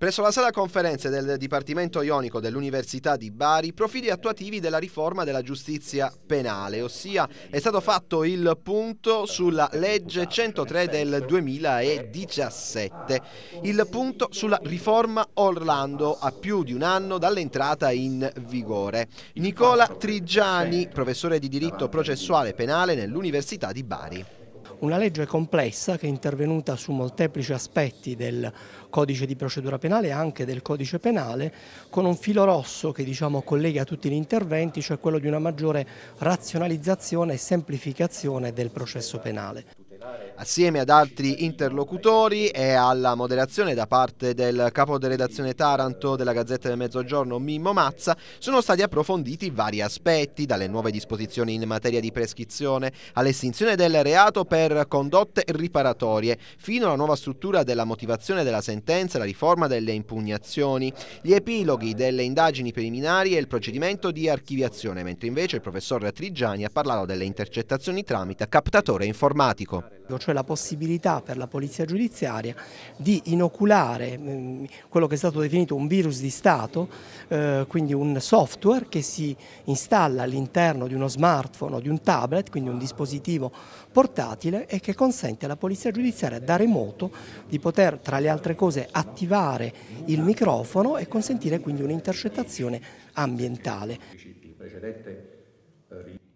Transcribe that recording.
Presso la sala conferenze del Dipartimento Ionico dell'Università di Bari, profili attuativi della riforma della giustizia penale, ossia è stato fatto il punto sulla legge 103 del 2017, il punto sulla riforma Orlando a più di un anno dall'entrata in vigore. Nicola Trigiani, professore di diritto processuale penale nell'Università di Bari. Una legge complessa che è intervenuta su molteplici aspetti del codice di procedura penale e anche del codice penale con un filo rosso che diciamo, collega tutti gli interventi, cioè quello di una maggiore razionalizzazione e semplificazione del processo penale assieme ad altri interlocutori e alla moderazione da parte del capo della redazione Taranto della Gazzetta del Mezzogiorno Mimmo Mazza, sono stati approfonditi vari aspetti, dalle nuove disposizioni in materia di prescrizione all'estinzione del reato per condotte riparatorie, fino alla nuova struttura della motivazione della sentenza e la riforma delle impugnazioni, gli epiloghi delle indagini preliminari e il procedimento di archiviazione, mentre invece il professor Trigiani ha parlato delle intercettazioni tramite captatore informatico cioè la possibilità per la polizia giudiziaria di inoculare mm, quello che è stato definito un virus di Stato, eh, quindi un software che si installa all'interno di uno smartphone o di un tablet, quindi un dispositivo portatile e che consente alla polizia giudiziaria da remoto di poter tra le altre cose attivare il microfono e consentire quindi un'intercettazione ambientale. Il precedente... Eh,